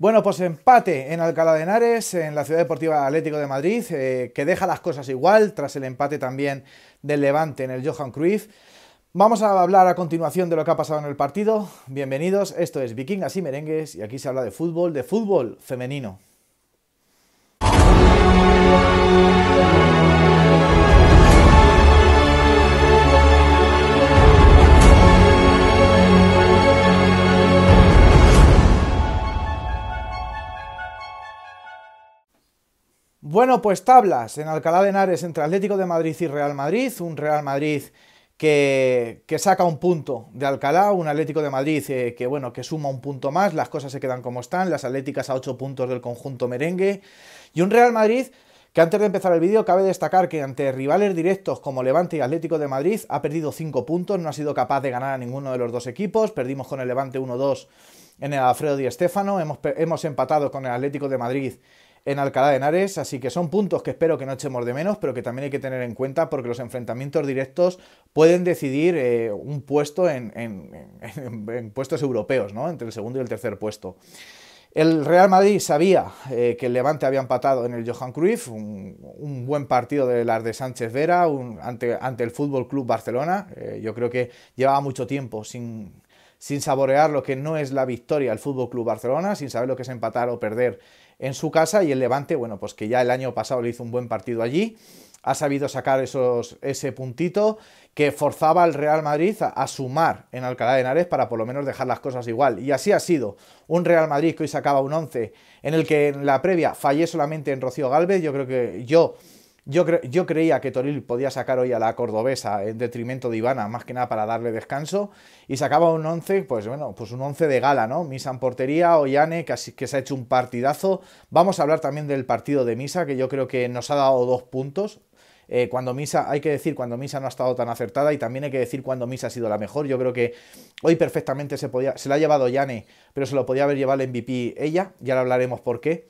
Bueno, pues empate en Alcalá de Henares, en la Ciudad Deportiva Atlético de Madrid, eh, que deja las cosas igual tras el empate también del Levante en el Johan Cruyff. Vamos a hablar a continuación de lo que ha pasado en el partido. Bienvenidos, esto es Vikingas y Merengues y aquí se habla de fútbol, de fútbol femenino. Bueno, pues tablas en Alcalá de Henares entre Atlético de Madrid y Real Madrid, un Real Madrid que, saca un punto de Alcalá, un Atlético de Madrid eh, que bueno, que suma un punto más, las cosas se quedan como están, las Atléticas a 8 puntos del conjunto merengue y un Real Madrid que antes de empezar el vídeo cabe destacar que ante rivales directos como Levante y Atlético de Madrid ha perdido 5 puntos, no ha sido capaz de ganar a ninguno de los dos equipos, perdimos con el Levante 1-2 en el Alfredo Di Stéfano, hemos, hemos empatado con el Atlético de Madrid en Alcalá de Henares, así que son puntos que espero que no echemos de menos, pero que también hay que tener en cuenta porque los enfrentamientos directos pueden decidir eh, un puesto en, en, puestos europeos, ¿no? entre el segundo y el tercer puesto. El Real Madrid sabía eh, que el Levante había empatado en el Johan Cruyff, un, buen partido de las de Sánchez Vera ante, el Fútbol Club Barcelona. Eh, yo creo que llevaba mucho tiempo sin, sin saborear lo que no es la victoria al Fútbol Club Barcelona, sin saber lo que es empatar o perder en su casa y el Levante, bueno, pues que ya el año pasado le hizo un buen partido allí, ha sabido sacar esos, ese puntito que forzaba al Real Madrid a, sumar en Alcalá de Henares para por lo menos dejar las cosas igual. Y así ha sido. Un Real Madrid que hoy sacaba un 11 en el que en la previa fallé solamente en Rocío Galvez, yo creo que yo yo, creía que Toril podía sacar hoy a la cordobesa en detrimento de Ivana, más que nada para darle descanso, y sacaba un 11, pues bueno, pues un 11 de gala, ¿no? Misa en portería, o que, que se ha hecho un partidazo. Vamos a hablar también del partido de Misa, que yo creo que nos ha dado dos puntos, eh, cuando Misa, hay que decir cuando Misa no ha estado tan acertada y también hay que decir cuando Misa ha sido la mejor. Yo creo que hoy perfectamente se podía, se la ha llevado Yane, pero se lo podía haber llevado el MVP ella, ya lo hablaremos por qué.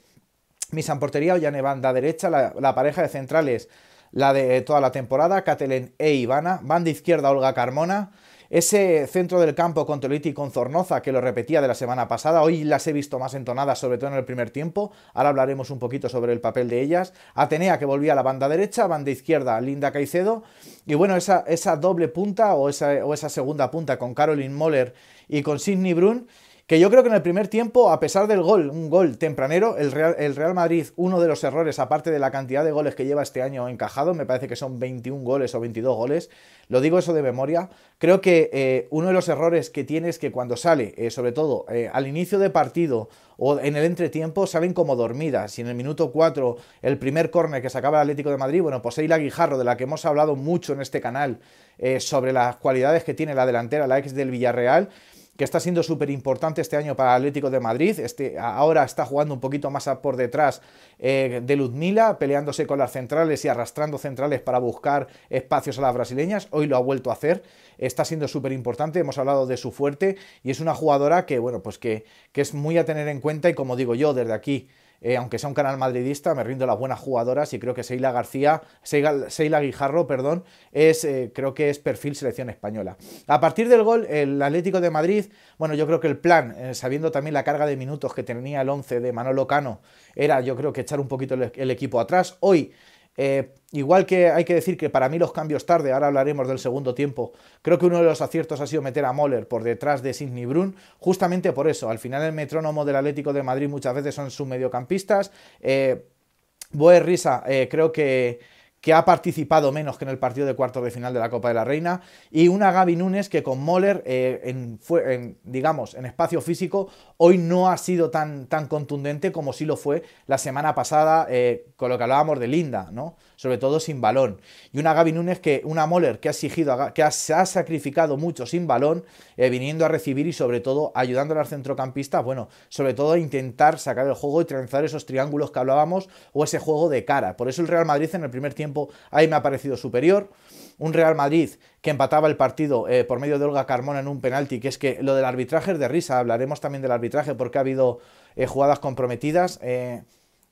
Misan portería, Ollane banda derecha, la, pareja de centrales, la de toda la temporada, Catelén e Ivana, banda izquierda Olga Carmona, ese centro del campo con Toliti y con Zornoza, que lo repetía de la semana pasada, hoy las he visto más entonadas, sobre todo en el primer tiempo. Ahora hablaremos un poquito sobre el papel de ellas. Atenea, que volvía a la banda derecha, banda izquierda, Linda Caicedo. Y bueno, esa, esa doble punta o esa, o esa segunda punta con Caroline Moller y con Sidney Brun que yo creo que en el primer tiempo, a pesar del gol, un gol tempranero, el Real, el Real, Madrid, uno de los errores, aparte de la cantidad de goles que lleva este año encajado, me parece que son 21 goles o 22 goles, lo digo eso de memoria, creo que eh, uno de los errores que tiene es que cuando sale, eh, sobre todo eh, al inicio de partido o en el entretiempo, salen como dormidas, y en el minuto 4, el primer córner que sacaba el Atlético de Madrid, bueno, pues la Guijarro, de la que hemos hablado mucho en este canal, sobre las cualidades que tiene la delantera, la ex del Villarreal, que está siendo súper importante este año para el Atlético de Madrid. Este, ahora está jugando un poquito más por detrás eh, de Ludmila, peleándose con las centrales y arrastrando centrales para buscar espacios a las brasileñas. Hoy lo ha vuelto a hacer. Está siendo súper importante. Hemos hablado de su fuerte y es una jugadora que, bueno, pues que, que es muy a tener en cuenta y como digo yo desde aquí, eh, aunque sea un canal madridista, me rindo las buenas jugadoras y creo que Seila García, Seila, Guijarro, perdón, es, eh, creo que es perfil selección española. A partir del gol, el Atlético de Madrid, bueno, yo creo que el plan, eh, sabiendo también la carga de minutos que tenía el 11 de Manolo Cano, era yo creo que echar un poquito el equipo atrás. Hoy eh, igual que hay que decir que para mí los cambios tarde, ahora hablaremos del segundo tiempo, creo que uno de los aciertos ha sido meter a Moller por detrás de Sidney Brun, justamente por eso. Al final el metrónomo del Atlético de Madrid muchas veces son sus mediocampistas. Eh, Risa, eh, creo que que ha participado menos que en el partido de cuartos de final de la Copa de la Reina, y una Gaby Núñez que con Moller, eh, en, digamos, en espacio físico, hoy no ha sido tan, tan contundente como sí lo fue la semana pasada eh, con lo que hablábamos de Linda, ¿no? sobre todo sin balón. Y una Gaby Nunes que, una Moller que ha exigido, que se ha, sacrificado mucho sin balón, eh, viniendo a recibir y sobre todo ayudando a los centrocampistas, bueno, sobre todo a intentar sacar el juego y trenzar esos triángulos que hablábamos o ese juego de cara. Por eso el Real Madrid en el primer tiempo ahí me ha parecido superior. Un Real Madrid que empataba el partido eh, por medio de Olga Carmona en un penalti, que es que lo del arbitraje es de risa, hablaremos también del arbitraje porque ha habido eh, jugadas comprometidas. Eh,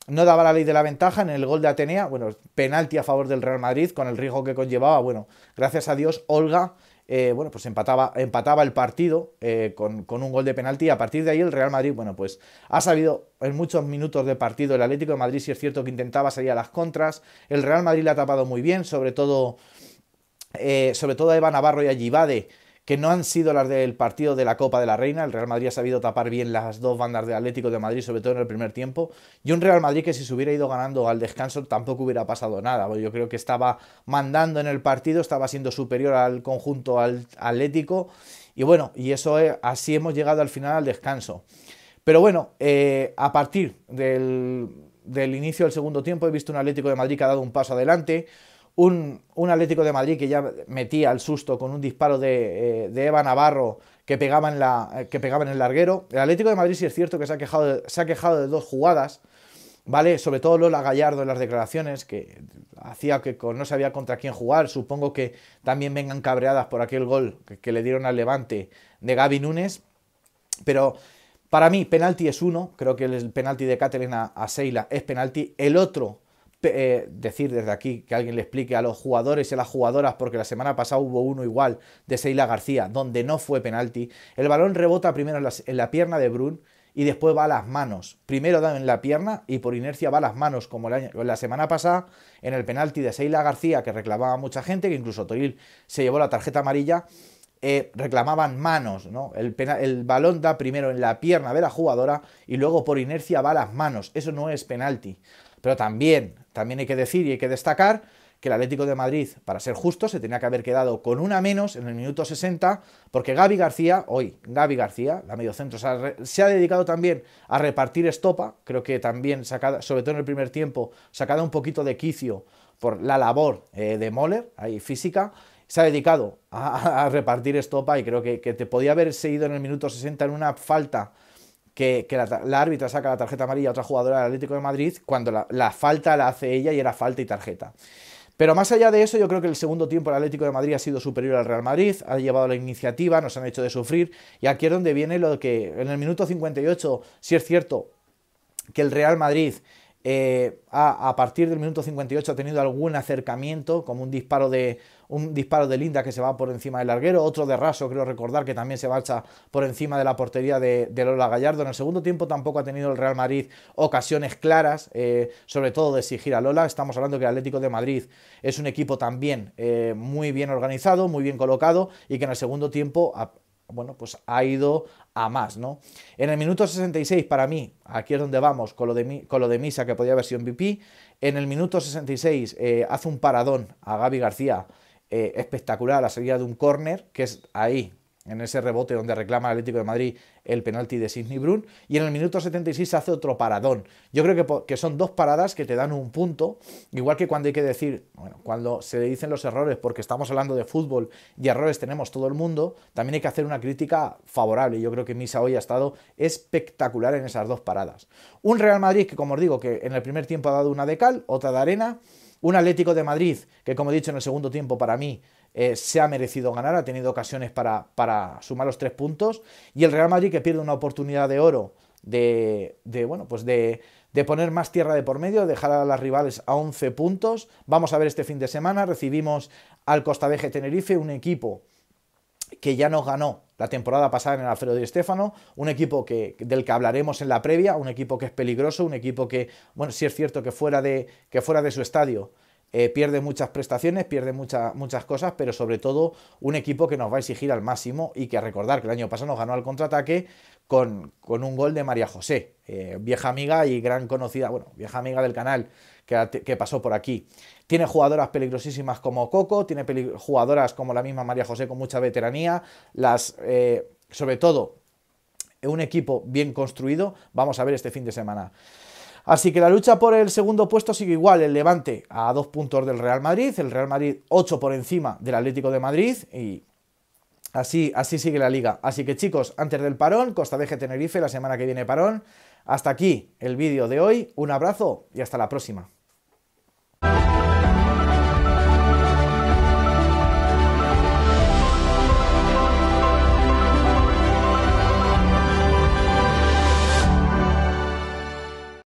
no daba la ley de la ventaja en el gol de Atenea, bueno, penalti a favor del Real Madrid con el riesgo que conllevaba, bueno, gracias a Dios Olga eh, bueno, pues empataba, empataba el partido eh, con, un gol de penalti. Y a partir de ahí el Real Madrid, bueno, pues ha sabido en muchos minutos de partido el Atlético de Madrid, si es cierto que intentaba salir a las contras. El Real Madrid le ha tapado muy bien, sobre todo, eh, sobre todo a Eva Navarro y a Givade que no han sido las del partido de la Copa de la Reina. El Real Madrid ha sabido tapar bien las dos bandas de Atlético de Madrid, sobre todo en el primer tiempo. Y un Real Madrid que si se hubiera ido ganando al descanso tampoco hubiera pasado nada. Yo creo que estaba mandando en el partido, estaba siendo superior al conjunto atlético. Y bueno, y eso es, así hemos llegado al final al descanso. Pero bueno, eh, a partir del, del inicio del segundo tiempo he visto un Atlético de Madrid que ha dado un paso adelante un, Atlético de Madrid que ya metía al susto con un disparo eh, de, Eva Navarro que pegaba, en la, eh, que el larguero. El Atlético de Madrid sí es cierto que se ha quejado de, se ha quejado de dos jugadas, ¿vale? Sobre todo Lola Gallardo en las declaraciones, que hacía que no sabía contra quién jugar. Supongo que también vengan cabreadas por aquel gol que, le dieron al levante de Gaby Núñez. Pero para mí, penalti es uno. Creo que el penalti de Catalina a Seila es penalti. El otro eh, decir desde aquí que alguien le explique a los jugadores y a las jugadoras, porque la semana pasada hubo uno igual de Seila García, donde no fue penalti. El balón rebota primero en la, pierna de Brun y después va a las manos. Primero da en la pierna y por inercia va a las manos, como la semana pasada en el penalti de Seila García, que reclamaba mucha gente, que incluso Toril se llevó la tarjeta amarilla. Eh, reclamaban manos, ¿no? El, el, balón da primero en la pierna de la jugadora y luego por inercia va a las manos. Eso no es penalti. Pero también, también hay que decir y hay que destacar que el Atlético de Madrid, para ser justo, se tenía que haber quedado con una menos en el minuto 60, porque Gaby García, hoy Gaby García, la mediocentro, se ha, dedicado también a repartir estopa, creo que también, sacada, sobre todo en el primer tiempo, sacada un poquito de quicio por la labor eh, de Moller, ahí física, se ha dedicado a, repartir estopa y creo que, que te podía haber seguido en el minuto 60 en una falta que, la, árbitra saca la tarjeta amarilla a otra jugadora del Atlético de Madrid cuando la, falta la hace ella y era falta y tarjeta. Pero más allá de eso, yo creo que el segundo tiempo el Atlético de Madrid ha sido superior al Real Madrid, ha llevado la iniciativa, nos han hecho de sufrir, y aquí es donde viene lo que en el minuto 58, si es cierto que el Real Madrid eh, a, partir del minuto 58 ha tenido algún acercamiento, como un disparo de un disparo de Linda que se va por encima del larguero, otro de Raso, creo recordar, que también se marcha por encima de la portería de, Lola Gallardo. En el segundo tiempo tampoco ha tenido el Real Madrid ocasiones claras, eh, sobre todo de exigir a Lola. Estamos hablando que el Atlético de Madrid es un equipo también eh, muy bien organizado, muy bien colocado y que en el segundo tiempo, bueno, pues ha ido a más, ¿no? En el minuto 66, para mí, aquí es donde vamos, con lo de, con lo de Misa, que podía haber sido MVP, en el minuto 66 eh, hace un paradón a Gaby García, eh, espectacular, a la salida de un córner, que es ahí en ese rebote donde reclama el Atlético de Madrid el penalti de Sidney Brun, y en el minuto 76 hace otro paradón. Yo creo que, son dos paradas que te dan un punto, igual que cuando hay que decir, bueno, cuando se le dicen los errores, porque estamos hablando de fútbol y errores tenemos todo el mundo, también hay que hacer una crítica favorable. Yo creo que Misa hoy ha estado espectacular en esas dos paradas. Un Real Madrid que, como os digo, que en el primer tiempo ha dado una de cal, otra de arena, un Atlético de Madrid que, como he dicho en el segundo tiempo, para mí eh, se ha merecido ganar, ha tenido ocasiones para, sumar los tres puntos. Y el Real Madrid que pierde una oportunidad de oro de, de pues de, poner más tierra de por medio, dejar a las rivales a 11 puntos. Vamos a ver este fin de semana, recibimos al Costa de Tenerife, un equipo que ya nos ganó la temporada pasada en el Alfredo Di Stéfano, un equipo del que hablaremos en la previa, un equipo que es peligroso, un equipo que, bueno, si es cierto que fuera que fuera de su estadio eh, pierde muchas prestaciones, pierde muchas cosas, pero sobre todo un equipo que nos va a exigir al máximo y que a recordar que el año pasado nos ganó al contraataque con, un gol de María José, eh, vieja amiga y gran conocida, bueno, vieja amiga del canal que, pasó por aquí. Tiene jugadoras peligrosísimas como Coco, tiene jugadoras como la misma María José con mucha veteranía, las, eh, sobre todo, un equipo bien construido, vamos a ver este fin de semana. Así que la lucha por el segundo puesto sigue igual, el Levante a dos puntos del Real Madrid, el Real Madrid ocho por encima del Atlético de Madrid y así, así sigue la liga. Así que chicos, antes del parón, Costa de G Tenerife, la semana que viene parón. Hasta aquí el vídeo de hoy, un abrazo y hasta la próxima.